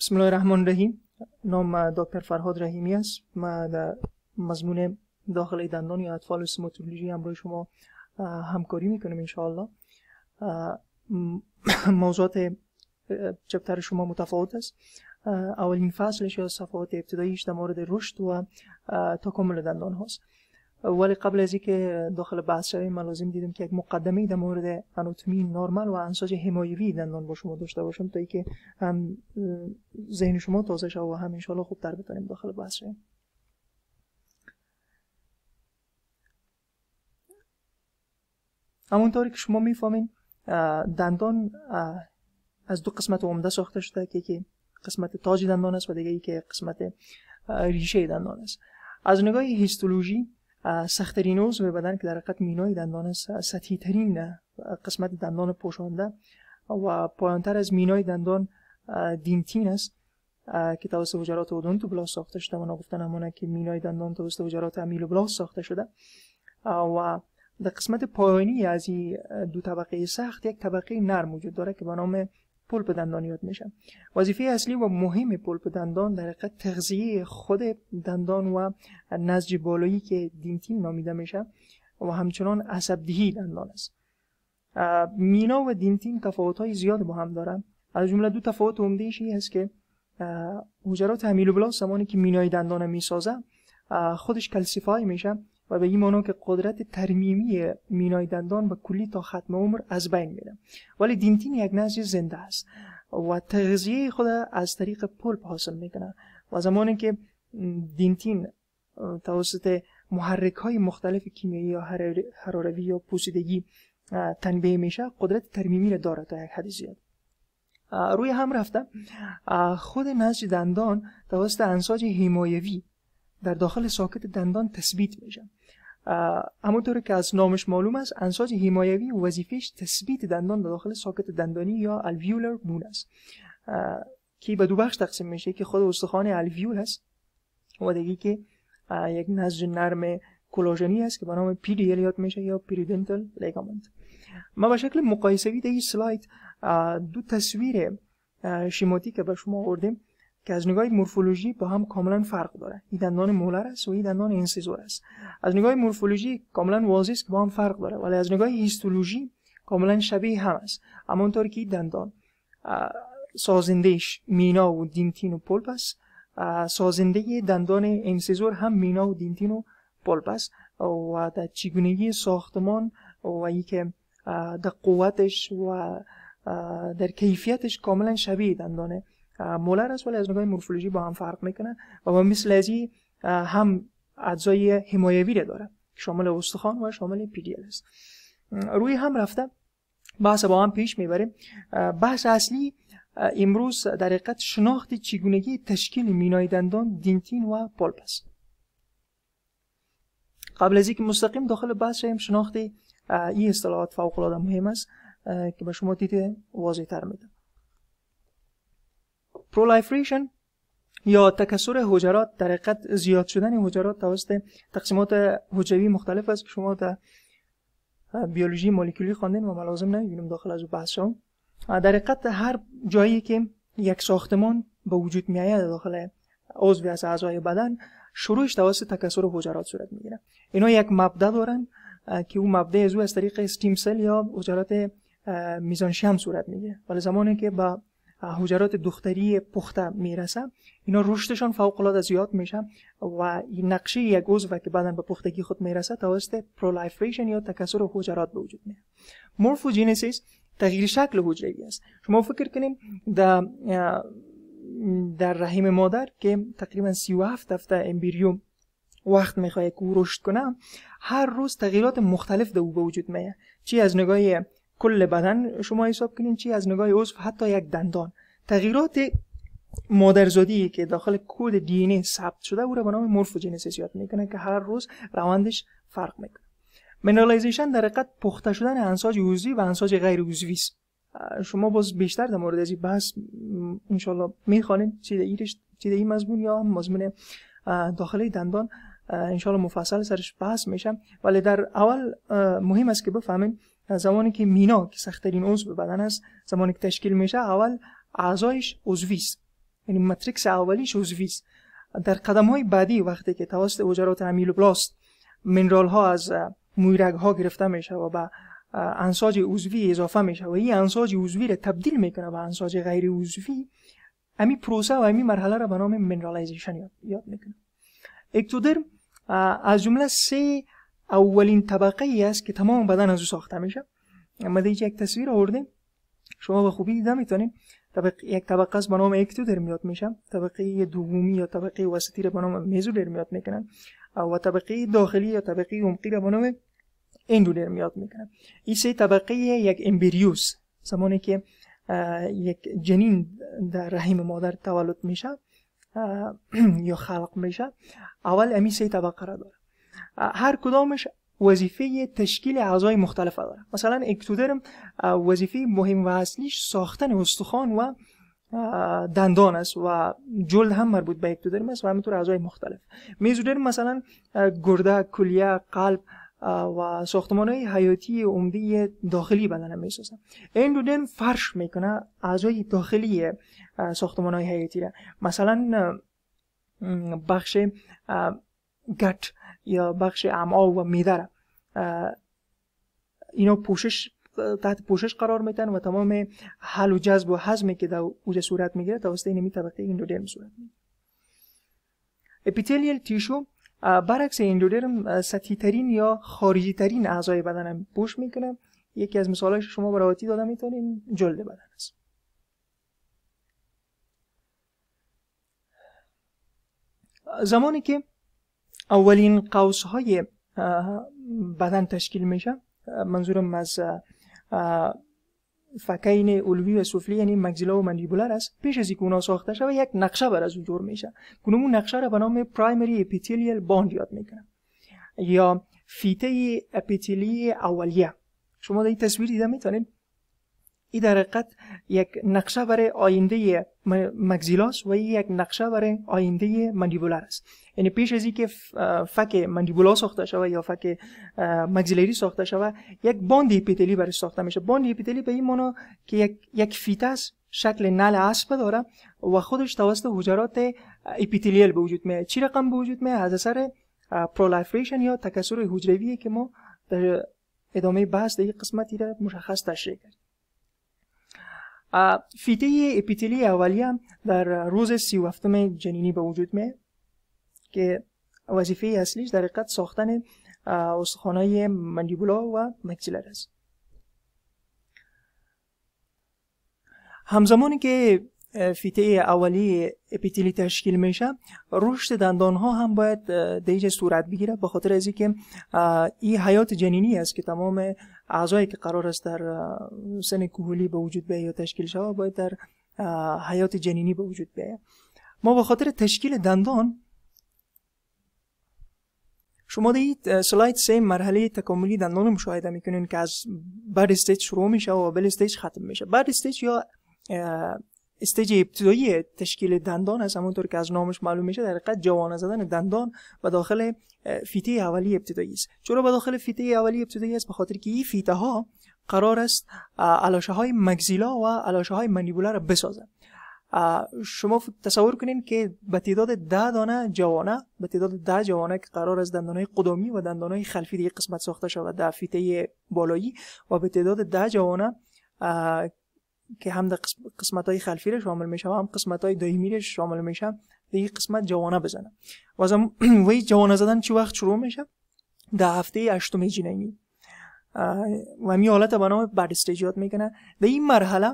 بسم الله الرحمن الرحیم نام دکتر فرهاد رحیمی است ما در مضمون داخل دندان یا اطفال سیماتولوژی همراه شما همکاری میکنیم الله موضوعات چپتر شما متفاوت است اولین فصلش یا صفحات ابتداییش در مورد رشد و تکامل دندان هاست ولی قبل از اینکه داخل بحث شویم ما لازم دیدیم که یک مقدمه در مورد آناتومی نرمال و انساج حمایوی دندان با شما داشته باشم تا اینکه هم ذهن شما تازه شود و هم خوب در بتونیم داخل بحث شویم همونطوری که شما میفهمین دندان از دو قسمت عمده ساخته شده که که قسمت تاج دندان است و دیگه که قسمت ریشه دندان است از نگاه هیستولوژی سختترین عضو بدن که در حقیقت مینای دندان است سطحی ترین قسمت دندان پوشانده و پایانتر از مینای دندان دینتین است که توسط حجرات بلاست ساخته شده و گفتن همونه که مینای دندان توسط حجرات بلاست ساخته شده و در قسمت پایانی از این دو طبقه سخت یک طبقه نرم وجود داره که به نام پلپ دندان یاد میشه. وظیفه اصلی و مهم پلپ دندان در حقیقت تغذیه خود دندان و نزج بالایی که دینتین نامیده میشه و همچنان عصبدهی دندان است مینا و دینتین تفاوت های زیاد با هم دارن از جمله دو تفاوت عمده ایش هست که حجرات همیلوبلاس زمانی که مینای دندان میسازه خودش کلسیفای میشه و به این معنی که قدرت ترمیمی مینای دندان به کلی تا ختم عمر از بین میره ولی دینتین یک نزی زنده است و تغذیه خود از طریق پلپ حاصل میکنه و زمانی که دینتین توسط محرک های مختلف کیمیایی یا حراروی یا پوسیدگی تنبیه میشه قدرت ترمیمی را داره تا یک حد زیاد روی هم رفته خود نسج دندان توسط انساج حمایوی در داخل ساکت دندان تثبیت میشن همونطور که از نامش معلوم است انساج هیمایوی وظیفش تثبیت دندان در داخل ساکت دندانی یا الویولر بون است که به دو بخش تقسیم میشه که خود استخوان الویول هست و دیگه که یک نسج نرم کلاژنی است که به نام PDL یاد میشه یا پیریدنتل لیگامنت ما به شکل مقایسوی در این سلاید دو تصویر که به شما آوردیم که از نگاه مورفولوژی با هم کاملا فرق داره این دندان مولر است و این دندان انسیزور است از نگاه مورفولوژی کاملا واضح است که با هم فرق داره ولی از نگاه هیستولوژی کاملا شبیه هم است اما اونطور که دندان سازندهش مینا و دینتین و پلپ است سازنده دندان انسیزور هم مینا و دینتین و پلپ است و در چگونگی ساختمان و که در قوتش و در کیفیتش کاملا شبیه دندان مولر است ولی از نگاه مورفولوژی با هم فرق میکنه و با مثل ازی هم اجزای حمایوی را داره شامل استخوان و شامل پیدیل است روی هم رفته بحث با هم پیش میبریم بحث اصلی امروز در حقیقت شناخت چگونگی تشکیل مینای دندان دینتین و پالپ است قبل از اینکه مستقیم داخل بحث شیم شناخت این اصطلاحات فوق مهم است که به شما دیده واضح تر میدم پرولایفریشن یا تکسر حجرات در حقیقت زیاد شدن حجرات توسط تقسیمات حجوی مختلف است که شما در بیولوژی مولکولی خواندین و ملازم نمیبینیم داخل از بحث شم در حقیقت هر جایی که یک ساختمان به وجود میآید داخل عضوی از اعضای بدن شروعش توسط تکسر حجرات صورت میگیره اینا یک مبدا دارن که اون مبدا از او از طریق استیم سل یا حجرات میزان هم صورت میگه. ولی زمانی که با حجرات دختری پخته میرسه اینا رشدشان فوق العاده زیاد میشه و این نقشه یک عضو که بعدا به پختگی خود میرسه توسط پرولایفریشن یا تکثر حجرات به وجود میاد مورفوجنسیس تغییر شکل حجره است شما فکر کنیم در در رحم مادر که تقریبا 37 هفته امبریوم وقت میخواد که او رشد کنه هر روز تغییرات مختلف در او به وجود میاد چی از نگاهی کل بدن شما حساب کنین چی از نگاه عضو حتی یک دندان تغییرات مادرزادی که داخل کود دینه ثبت شده او را به نام مورفوجنسیس یاد میکنه که هر روز روندش فرق میکنه منرالایزیشن در حقیقت پخته شدن انساج عضوی و انساج غیر عضوی است شما باز بیشتر در مورد از این بحث انشالله میخوانید چیز ایرش چیز این مضمون یا مضمون داخل دندان انشالله مفصل سرش بحث میشم ولی در اول مهم است که بفهمیم زمانی که مینا که سختترین عضو بدن است زمانی که تشکیل میشه اول اعضایش عضوی است یعنی متریکس اولیش عضوی در قدم های بعدی وقتی که توسط وجرات امیلوبلاست منرال ها از مویرگ ها گرفته میشه و به انساج عضوی اضافه میشه و این انساج عضوی را تبدیل میکنه به انساج غیر عضوی امی پروسه و امی مرحله را به نام منرالایزیشن یاد, یاد میکنه اکتودرم از جمله سه اولین طبقه ای است که تمام بدن از او ساخته میشه اما دیگه یک تصویر آوردیم شما به خوبی دیده میتونیم یک طبقه است به نام اکتودر میاد میشه طبقه دومی یا طبقه وسطی را به نام در میاد میکنن و طبقه داخلی یا طبقه عمقی را به نام در میاد میکنن این سه طبقه یک امبریوس زمانی که یک جنین در رحم مادر تولد میشه یا خلق میشه اول امی سه طبقه را داره هر کدامش وظیفه تشکیل اعضای مختلف داره مثلا اکتودرم وظیفه مهم و اصلیش ساختن استخوان و دندان است و جلد هم مربوط به اکتودرم است و همینطور اعضای مختلف میزودرم مثلا گرده کلیه قلب و ساختمان های حیاتی عمده داخلی بدن میسازن اندودرم فرش میکنه اعضای داخلی ساختمان های حیاتی را مثلا بخش گت یا بخش امعا و میده را اینا پوشش تحت پوشش قرار میتن و تمام حل و جذب و حزمی که در اوجه صورت میگیره توسط این طبقه اندودرم صورت میگیره اپیتلیل تیشو برعکس اندودرم سطحی ترین یا خارجی ترین اعضای بدن پوش میکنه یکی از مثالاش شما براحتی داده میتونین جلد بدن است زمانی که اولین قوس های بدن تشکیل میشه منظورم از فکین علوی و سفلی یعنی مگزیلا و مندیبولر است پیش از اینکه ساخته شود یک نقشه بر از او جور میشه کنون نقشه را به نام پرایمری اپیتیلیل باند یاد میکنم یا فیته اپیتیلی اولیه شما در این تصویر دیده میتونید این در حقیقت یک نقشه برای آینده مگزیلاس و یک نقشه برای آینده مندیبولار است یعنی پیش از که فک مندیبولا ساخته شود یا فک مگزیلری ساخته شود یک باند اپیتلی برای ساخته میشه باند اپیتلی به این معنا که یک یک فیته شکل نل اسب داره و خودش توسط حجرات اپیتلیل به وجود میاد چی رقم به وجود میاد از اثر پرولیفریشن یا تکثر حجروی که ما در ادامه بحث در قسمتی را مشخص تشریح کردیم فیته اپیتلی اولیه در روز سی و جنینی به وجود که وظیفه اصلیش در حقیقت ساختن استخوان‌های مندیبولا و مکسیلر است همزمانی که فیته اولی اپیتیلی تشکیل میشه رشد دندان ها هم باید دیج صورت بگیره به خاطر از اینکه این حیات جنینی است که تمام اعضایی که قرار است در سن کهولی به وجود بیاید تشکیل شود باید در حیات جنینی به وجود بیاید ما به خاطر تشکیل دندان شما در سلاید سه مرحله تکاملی دندان مشاهده میکنین که از بد استیج شروع میشه و بل استیج ختم میشه بر استیج یا استیج ابتدایی تشکیل دندان است همونطور که از نامش معلوم میشه در حقیقت جوان زدن دندان و داخل فیته اولی ابتدایی است چرا به داخل فیته اولی ابتدایی است به خاطر که این فیته ها قرار است علاشه های مگزیلا و علاشه های منیبولا را بسازند شما تصور کنین که به تعداد ده دانه جوانه به تعداد ده جوانه که قرار است دندانهای قدامی و دندانهای خلفی دیگه قسمت ساخته شود در فیته بالایی و به تعداد ده جوانه که هم در قسمت های خلفی رو شامل میشه و هم قسمت های دایمی رو شامل میشه این قسمت جوانه بزنه واسه وی جوانه زدن چی وقت شروع میشه در هفته هشتم جنینی و همی حالت به نام بعد میکنه در این مرحله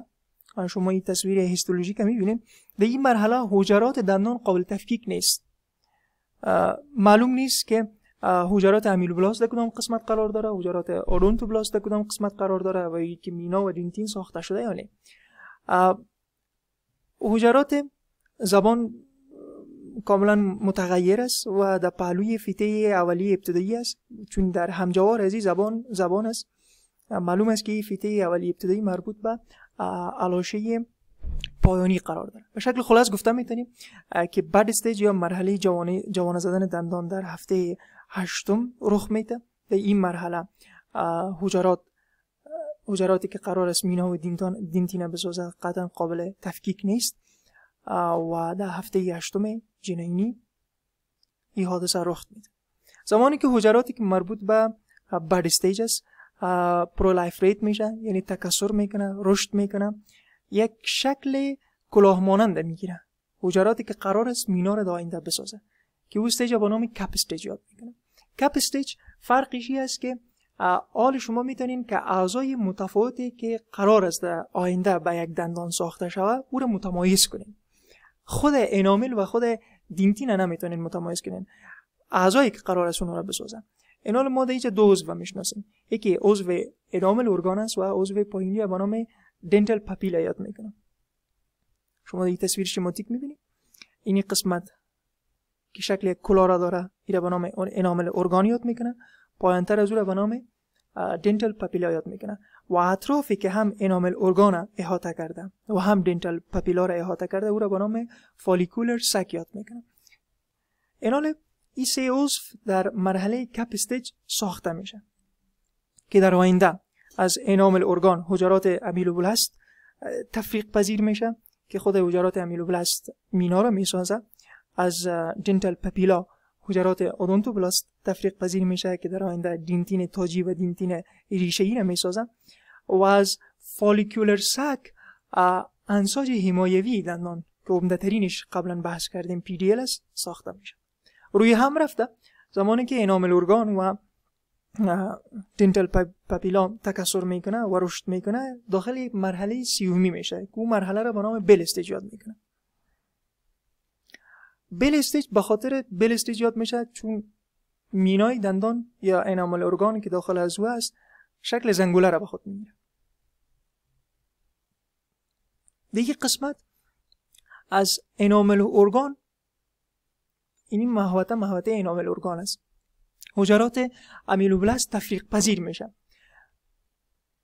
شما این تصویر هیستولوژیک که میبینید در این مرحله حجرات دندان قابل تفکیک نیست معلوم نیست که حجرات امیلوبلاست در کدام قسمت قرار داره حجرات اورونتوبلاست در کدام قسمت قرار داره و یکی مینا و دینتین ساخته شده یا نه حجرات زبان کاملا متغیر است و در پهلوی فیته اولی ابتدایی است چون در همجوار از زبان زبان است معلوم است که فیته اولی ابتدایی مربوط به علاشه پایانی قرار داره به شکل خلاص گفته میتونیم که بعد استیج یا مرحله جوان زدن دندان در هفته هشتم رخ میده و این مرحله حجرات حجراتی که قرار است مینا و دینتینا بسازد قطعا قابل تفکیک نیست و در هفته هشتم جنینی این حادثه رخ میده زمانی که حجراتی که مربوط به بد استیج است لایف ریت میشه یعنی تکسر میکنه رشد میکنه یک شکل کلاه مانند میگیره حجراتی که قرار است مینا را در بسازه که او استیج با نام کپ استیج یاد میکنه کپ استیج فرقش است که آل شما میتونین که اعضای متفاوتی که قرار است آینده به یک دندان ساخته شود او را متمایز کنین خود انامل و خود دینتین نمیتونین متمایز کنین اعضایی که قرار است اونها را بسازن اینا ما در دو عضو میشناسیم یکی عضو انامل ارگان است و عضو پایینی به نام دنتال پاپیلا یاد میکنم شما در تصویر شماتیک میبینید این قسمت که شکل کلارا داره ایره به نام انامل ارگان یاد میکنه پایانتر از او به نام دنتل پاپیلا یاد میکنه و اطرافی که هم انامل ارگان احاطه کرده و هم دنتل پاپیلا را احاطه کرده او را به نام فالیکولر سک یاد میکنه انال ایسه سه در مرحله کپ استیج ساخته میشه که در آینده از انامل ارگان حجرات امیلوبلاست تفریق پذیر میشه که خود حجرات امیلوبلاست مینا را میسازه از دنتال پپیلا حجرات اودونتوبلاست تفریق پذیر میشه که در آینده دینتین تاجی و دینتین ریشه ای را میسازن و از فالیکولر سک انساج حمایوی دندان که عمده ترینش قبلا بحث کردیم پی است ساخته میشه روی هم رفته زمانی که انامل ارگان و دنتل پپیلا تکسر میکنه و رشد میکنه داخل مرحله سیومی میشه که اون مرحله را به نام بل استجاد میکنه بل استیج به خاطر بل استیج یاد میشه چون مینای دندان یا انامل ارگان که داخل از او است شکل زنگوله را به خود میگیره دیگه قسمت از انامل ارگان اینی محوطه محوطه انامل ارگان است حجرات امیلوبلاست تفریق پذیر میشه.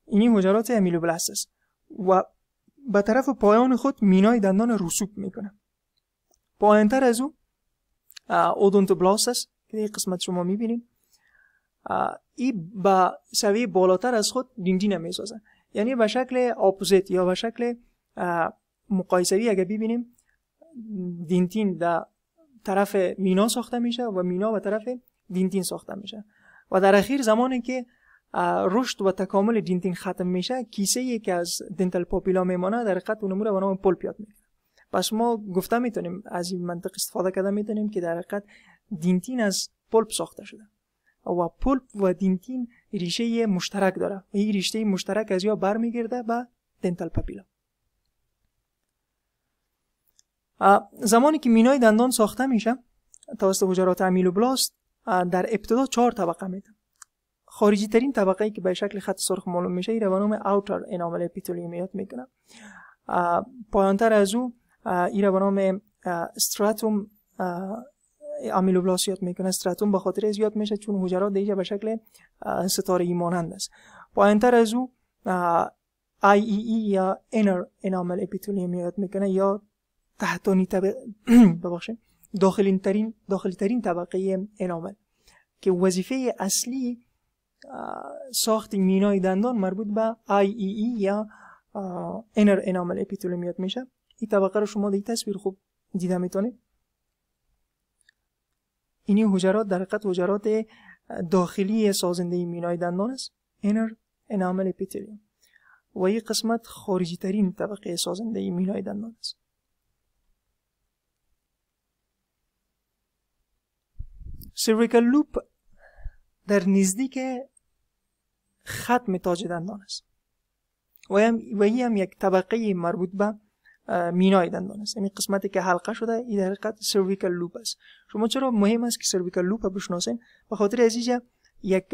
این حجرات امیلوبلاست است و به طرف پایان خود مینای دندان رسوب میکنه پایینتر از اون است که این قسمت شما میبینید ای با سوی بالاتر از خود دینتین میسازه. یعنی به شکل اپوزیت یا به شکل مقایسوی اگه ببینیم دینتین در طرف مینا ساخته میشه و مینا به طرف دینتین ساخته میشه و در اخیر زمانی که رشد و تکامل دینتین ختم میشه کیسه یکی از دنتل پاپیلا میمانه در قطع اونمو رو به نام پولپ یاد پس ما گفته میتونیم از این منطق استفاده کرده میتونیم که در حقیقت دینتین از پلپ ساخته شده و پلپ و دینتین ریشه مشترک داره این ریشه مشترک از یا برمیگرده به دنتال پپیلا زمانی که مینای دندان ساخته میشه توسط حجرات بلاست در ابتدا چهار طبقه میده خارجی ترین طبقه ای که به شکل خط سرخ معلوم میشه ای رو به نام اوتر انامل اپیتولیمیات میکنه پایانتر از او این به نام استراتوم آمیلوبلاس یاد میکنه استراتوم به خاطر زیاد میشه چون حجرات دیگه به شکل ستاره مانند است تر از او ای یا انر انامل اپیتولیم یاد میکنه یا تحتانی طبقه داخلین ترین داخلی ترین طبقه انامل که وظیفه اصلی ساخت مینای دندان مربوط به ای یا انامل اپیتولیم یاد میشه این طبقه رو شما این تصویر خوب دیده میتونید اینی حجرات در حقیقت حجرات داخلی سازنده مینای دندان است اینر انامل اپیتلیم و این قسمت خارجی ترین طبقه سازنده مینای دندان است سیریکل لوپ در نزدیک ختم تاج دندان است و, این هم یک طبقه مربوط به مینای دندان است این یعنی قسمتی که حلقه شده این در حقیقت سرویکال لوپ است شما چرا مهم است که سرویکال لوپ بشناسین به خاطر عزیزه یک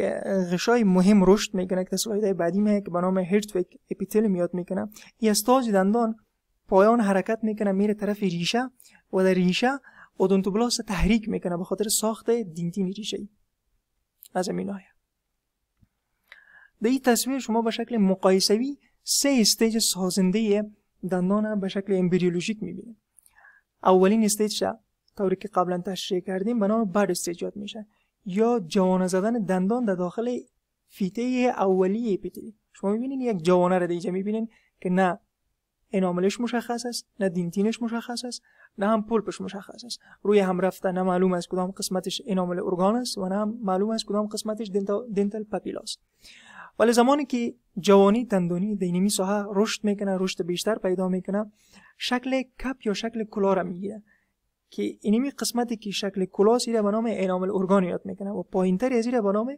غشای مهم رشد میکنه که در بعدی میه که به نام هرتویک اپیتل میاد میکنه این از دندان پایان حرکت میکنه میره طرف ریشه و در ریشه اودونتوبلاس تحریک میکنه به خاطر ساخت دینتین ریشه ای از امینایه در این تصویر شما به شکل مقایسوی سه استیج سازنده دندان به شکل امبریولوژیک میبینیم اولین استیج را طوری که قبلا تشریح کردیم به نام بعد استیج میشه یا جوان زدن دندان در داخل فیته اولی اپیتلی شما میبینین یک جوانه را دیجا میبینین که نه اناملش مشخص است نه دینتینش مشخص است نه هم پلپش مشخص است روی هم رفته نه معلوم است کدام قسمتش انامل ارگان است و نه معلوم است کدام قسمتش دنتال پپیلاست ولی زمانی که جوانی تندونی دینمی ساحه رشد میکنه رشد بیشتر پیدا میکنه شکل کپ یا شکل کلا را میگیره که اینمی قسمتی که شکل کلا سیره به نام انامل ارگان یاد میکنه و پایینتر از به نام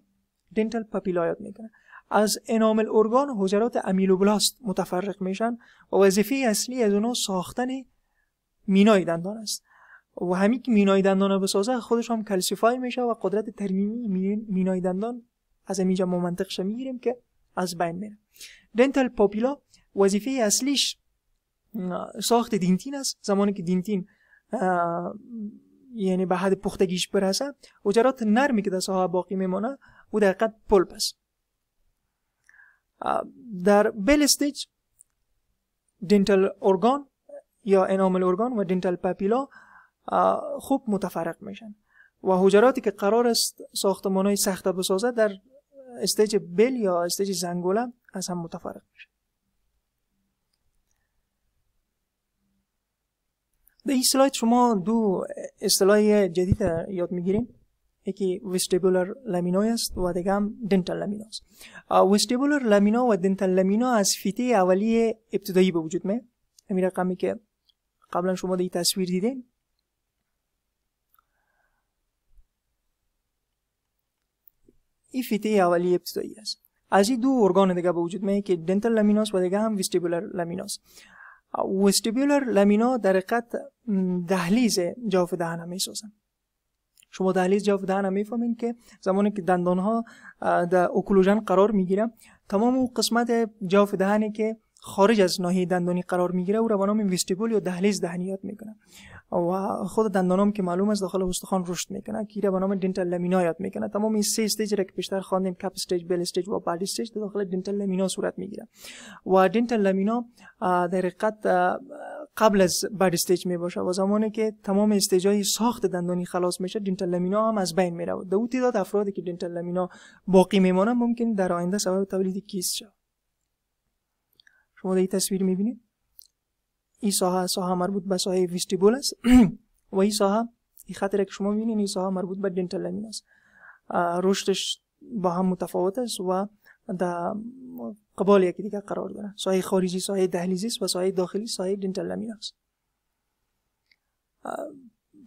دنتل پپیلا یاد میکنه از انامل ارگان و حجرات امیلوبلاست متفرق میشن و وظیفه اصلی از اونها ساختن مینای دندان است و همین که مینای دندان را بسازه خودش هم کلسیفای میشه و قدرت ترمیمی مینای دندان از اینجا ما منطقش میگیریم که از بین میره دنتال پاپیلا وظیفه اصلیش ساخت دینتین است زمانی که دینتین یعنی به حد پختگیش برسه اجرات نرمی که در باقی میمانه او دقیقا پلپ در بل استیج دنتال ارگان یا انامل ارگان و دنتال پاپیلا خوب متفرق میشن و حجراتی که قرار است ساختمان های سخته بسازه در استیج بل یا استیج زنگوله از هم متفرق میشه در این سلاید شما دو اصطلاح جدید یاد میگیریم یکی وستیبولر لامینوی است و دیگه هم دنتال لامینو است ویستیبولر لامینا و دنتال لامینا از فیته اولیه ابتدایی به وجود می امیر رقمی که قبلا شما در تصویر دیدین این فیته اولیه ابتدایی است از این دو ارگان دیگه به وجود میاد که دنتال لامیناس و دیگه هم وستیبولر لامیناس وستیبولر لامینا در حقیقت دهلیز جوف دهن می سازن. شما دهلیز جوف دهن میفهمین که زمانی که دندان ها در اوکلوژن قرار میگیره تمام اون قسمت جوف دهنی که خارج از ناحیه دندانی قرار میگیره او رو به نام وستیبول یا دهلیز دهنیات میکنه و خود دندانام که معلوم است داخل استخوان رشد میکنه کیره به نام دنتال لمینا یاد میکنه تمام این سه استیج را که بیشتر خواندیم کپ استیج بل استیج و بعد استیج داخل دنتال لمینا صورت میگیره و دنتال لامینا در حقیقت قبل از بعد استیج می باشه و زمانی که تمام استیج های ساخت دندانی خلاص میشه دنتال لامینا هم از بین میره و دو تعداد افرادی که دنتال لامینا باقی میمانن ممکن در آینده سبب تولید کیست شما در تصویر میبینید این ساحه مربوط به ساحه ویستیبول است و این ساحه این خطره که شما میبینید این ساحه مربوط به دنتال لامین است رشدش با هم متفاوت است و در قبال یکی دیگه قرار داره ساحه خارجی ساحه دهلیزی است و ساحه داخلی ساحه دنتال لامین است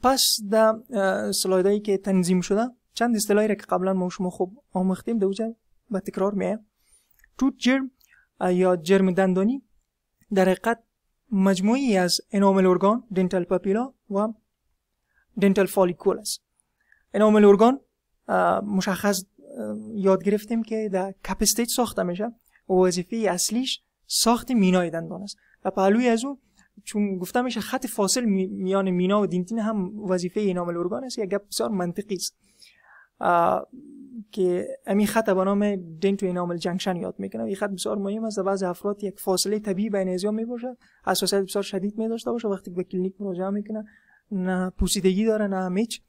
پس در سلایدهایی که تنظیم شده چند اصطلاحی را که قبلا ما شما خوب آموختیم در اوجه به تکرار میه توت جرم یا جرم دندانی در حقیقت مجموعی از انامل ارگان دنتال پاپیلا و دنتال فالیکول است انامل ارگان مشخص یاد گرفتیم که در کپستیت ساخته میشه و وظیفه اصلیش ساخت مینای دندان است و پهلوی از او چون گفته میشه خط فاصل میان مینا و دینتین هم وظیفه انامل ارگان است یک گپ بسیار منطقی است که امی خط به نام دنتو اینامل جنکشن یاد میکنم این خط بسیار مهم است بعض افراد یک فاصله طبیعی بین ازیا می حساسیت بسیار شدید می داشته باشه وقتی به کلینیک مراجعه میکنه نه پوسیدگی داره نه میچ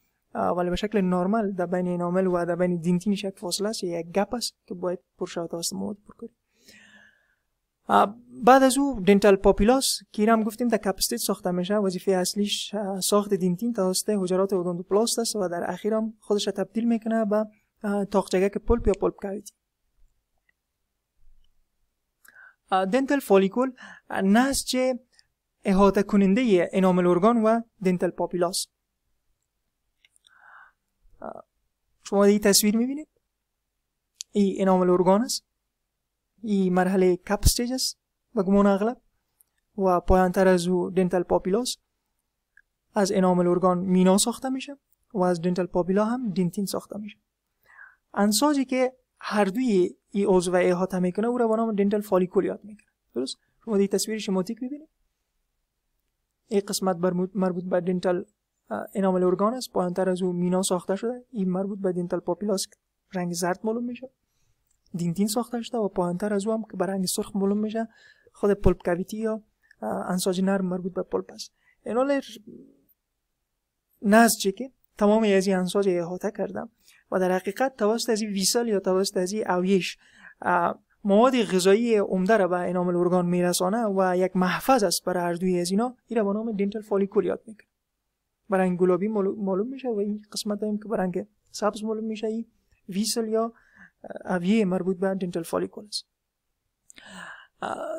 ولی به شکل نرمال در بین اینامل و در بین دینتین یک فاصله است یک گپ است که باید پرشات هست مود پر بعد از او دنتال پاپیلاس که هم گفتیم در کپستیت ساخته میشه وظیفه اصلیش ساخت دینتین توسط حجرات اودوندوپلاست است و در اخیر خودش تبدیل میکنه به તોકચેગા که پلپ یا پلپ કહેવાય دنتل فولیکول نسج احاطه کننده انامل ارگان و دنتل پاپیلاس شما دیگه تصویر میبینید این انامل ارگان است این مرحله کپ ستیج است به گمان اغلب و پایانتر از او دنتل پاپیلاس از انامل ارگان مینا ساخته میشه و از دنتل پاپیلا هم دنتین ساخته میشه انسوجی که هر دوی ای عضو احاطه میکنه او رو به نام دنتال فالیکول یاد میکنه درست شما دی تصویر شماتیک ببینید این قسمت مربوط به دنتال انامل ارگان است پایانتر از او مینا ساخته شده این مربوط به دنتال پاپیلاس رنگ زرد معلوم میشه دینتین ساخته شده و پایانتر از او هم که به رنگ سرخ معلوم میشه خود پلپ کویتی یا انساج نرم مربوط به پلپ است اینال چیکه؟ که تمام از این انساج احاطه کردم و در حقیقت توسط از این ویسل یا توسط از اویش مواد غذایی عمده را به انامل ارگان میرسانه و یک محفظ است برای هر دوی از اینا این را به نام دنتال فالیکول یاد میکنه برنگ گلابی معلوم میشه و این قسمت هم که برنگ سبز معلوم میشه این ویسل یا اویه مربوط به دنتال فالیکول است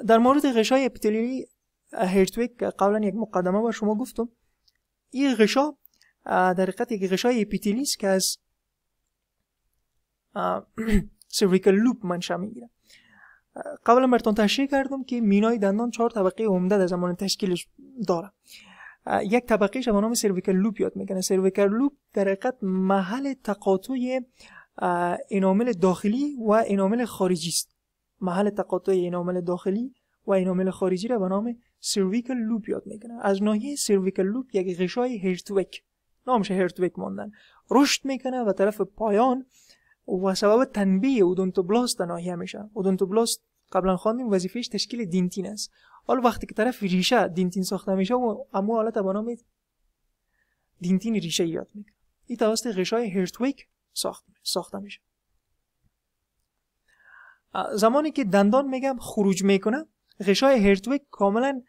در مورد غشای اپیتلیلی هرتویک قبلا یک مقدمه با شما گفتم این غشا در حقیقت یک غشای است که از سریکل لوپ منشأ میگیره قبلا مرتون تشریح کردم که مینای دندان چهار طبقه عمده در زمان تشکیلش داره یک طبقه شما نام سرویکل لوپ یاد میکنه سرویکل لوپ در حقیقت محل تقاطع انامل داخلی و انامل خارجی است محل تقاطع انامل داخلی و انامل خارجی را به نام سرویکل لوپ یاد میکنه از ناحیه سرویکل لوپ یک غشای هرتوک نامش هرتوک ماندن رشد میکنه و طرف پایان و سبب تنبیه اودونتوبلاست ناحیه میشه اودونتوبلاست قبلا خواندیم وظیفهش تشکیل دینتین است حالا وقتی که طرف ریشه دینتین ساخته میشه و اما حالت به نام دینتین ریشه یاد ای این توسط غشای هرتویک ساخت ساخته میشه زمانی که دندان میگم خروج میکنه غشای هرتویک کاملا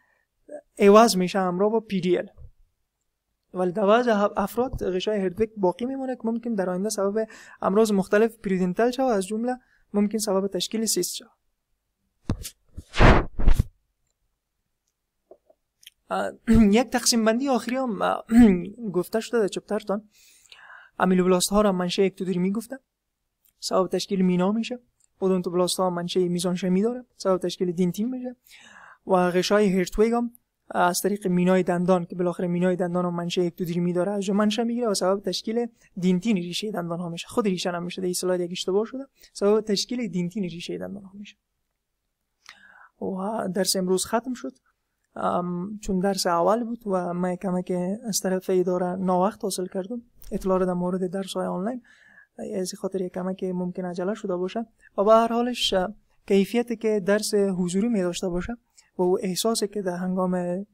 عوض میشه همراه با پی ولی بعض افراد غشای هردویک باقی میمونه که ممکن در آینده سبب امراض مختلف پریدنتال شو از جمله ممکن سبب تشکیل سیست شو. یک تقسیم بندی آخری هم گفته شده در چپترتان امیلوبلاست ها را منشه اکتودری میگفته. سبب تشکیل مینا میشه اودونتوبلاست ها منشه میزانشمی داره سبب تشکیل تیم میشه و غشای هرتویگ هم از طریق مینای دندان که بالاخره مینای دندان هم منشه یک دو میداره داره از منشه میگیره و سبب تشکیل دینتین ریشه دندان ها میشه خود ریشه هم میشه این یک اشتباه شده سبب تشکیل دینتین ریشه دندان ها میشه و درس امروز ختم شد چون درس اول بود و من کمک از طرف اداره وقت حاصل کردم اطلاع در مورد درس های آنلاین از خاطر یک کمک ممکن عجله شده باشه و به هر حالش کیفیت که درس حضوری می داشته باشه و او احساسی که در هنگام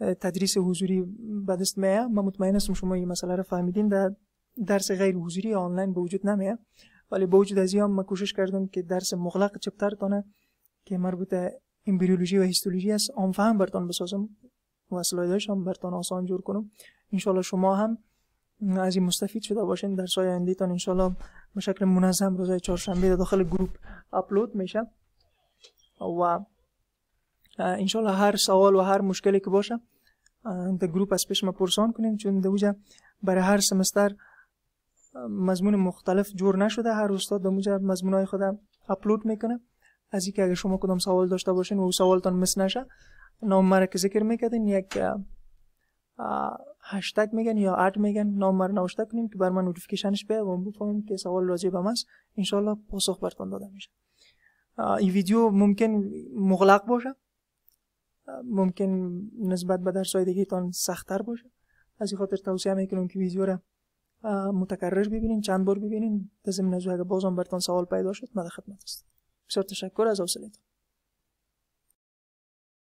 تدریس حضوری به دست میاد من مطمئن هستم شما این مسئله رو فهمیدین در درس غیر حضوری آنلاین به وجود نمیاد ولی با وجود از این من کوشش کردم که درس مغلق چپتر تانه که مربوط امبریولوژی و هیستولوژی است آن فهم برتان بسازم و اسلایدش هم برتان آسان جور کنم انشالله شما هم از این مستفید شده باشین در های آینده تان انشالله به شکل منظم روزای چهارشنبه داخل گروپ اپلود میشه و انشالله هر سوال و هر مشکلی که باشه در گروپ از پیش ما پرسان کنیم چون دوجه برای هر سمستر مضمون مختلف جور نشده هر استاد اونجا مضمون های خودم اپلود میکنه از اینکه اگر شما کدام سوال داشته باشین و سوالتان مثل نشه نام مرا که ذکر میکردین یک هشتگ میگن یا اد میگن نام مرا نوشته کنیم که بر من نوتیفیکیشنش بیه و بفهمیم که سوال راجع به ماست انشالله پاسخ برتان داده میشه این ویدیو ممکن مغلق باشه ممکن نسبت به درس های دیگه تان سختتر باشه از این خاطر توصیه میکنم که ویدیو را متکرر ببینین چند بار ببینین زمین از اگر بازم برتان سوال پیدا شد من خدمت هستم بسیار تشکر از حوصلتان